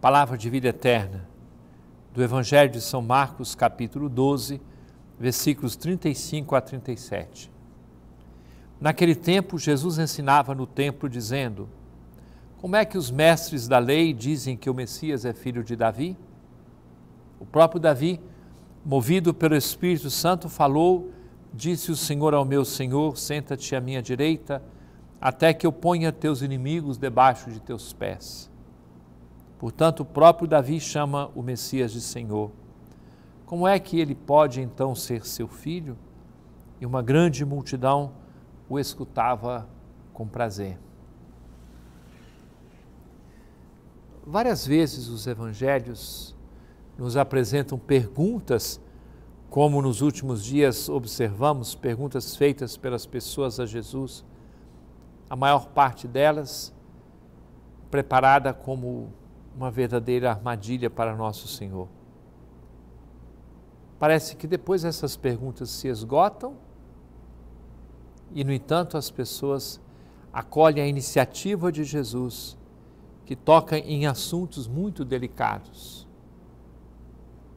palavra de vida eterna, do Evangelho de São Marcos, capítulo 12, versículos 35 a 37. Naquele tempo, Jesus ensinava no templo, dizendo: Como é que os mestres da lei dizem que o Messias é filho de Davi? O próprio Davi, movido pelo Espírito Santo, falou: Disse o Senhor ao meu Senhor: Senta-te à minha direita, até que eu ponha teus inimigos debaixo de teus pés. Portanto, o próprio Davi chama o Messias de Senhor. Como é que ele pode então ser seu filho? E uma grande multidão o escutava com prazer. Várias vezes os evangelhos nos apresentam perguntas, como nos últimos dias observamos, perguntas feitas pelas pessoas a Jesus. A maior parte delas preparada como uma verdadeira armadilha para nosso Senhor. Parece que depois essas perguntas se esgotam e, no entanto, as pessoas acolhem a iniciativa de Jesus, que toca em assuntos muito delicados.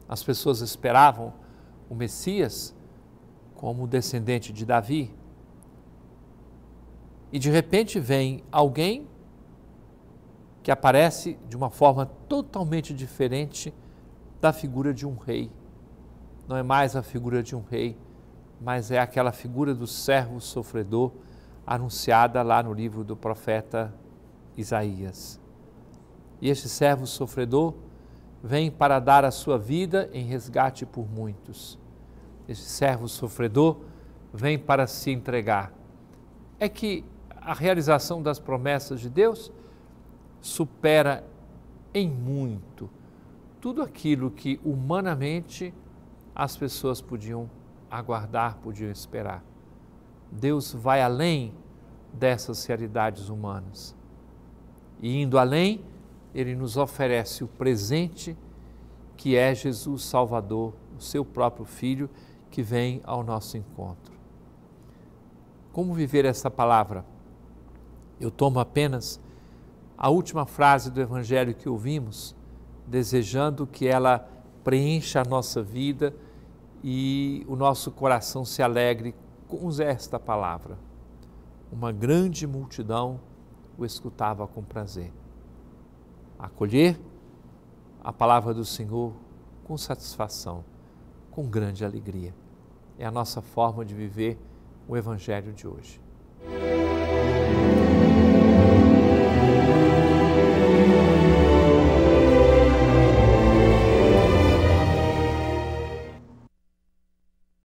As pessoas esperavam o Messias como descendente de Davi. E de repente vem alguém que aparece de uma forma totalmente diferente da figura de um rei. Não é mais a figura de um rei, mas é aquela figura do servo sofredor anunciada lá no livro do profeta Isaías. E este servo sofredor vem para dar a sua vida em resgate por muitos. Este servo sofredor vem para se entregar. É que a realização das promessas de Deus supera em muito tudo aquilo que humanamente as pessoas podiam aguardar, podiam esperar. Deus vai além dessas realidades humanas. E indo além, ele nos oferece o presente que é Jesus Salvador, o seu próprio Filho, que vem ao nosso encontro. Como viver essa palavra? Eu tomo apenas a última frase do Evangelho que ouvimos, desejando que ela preencha a nossa vida e o nosso coração se alegre com esta palavra. Uma grande multidão o escutava com prazer. Acolher a palavra do Senhor com satisfação, com grande alegria. É a nossa forma de viver o Evangelho de hoje.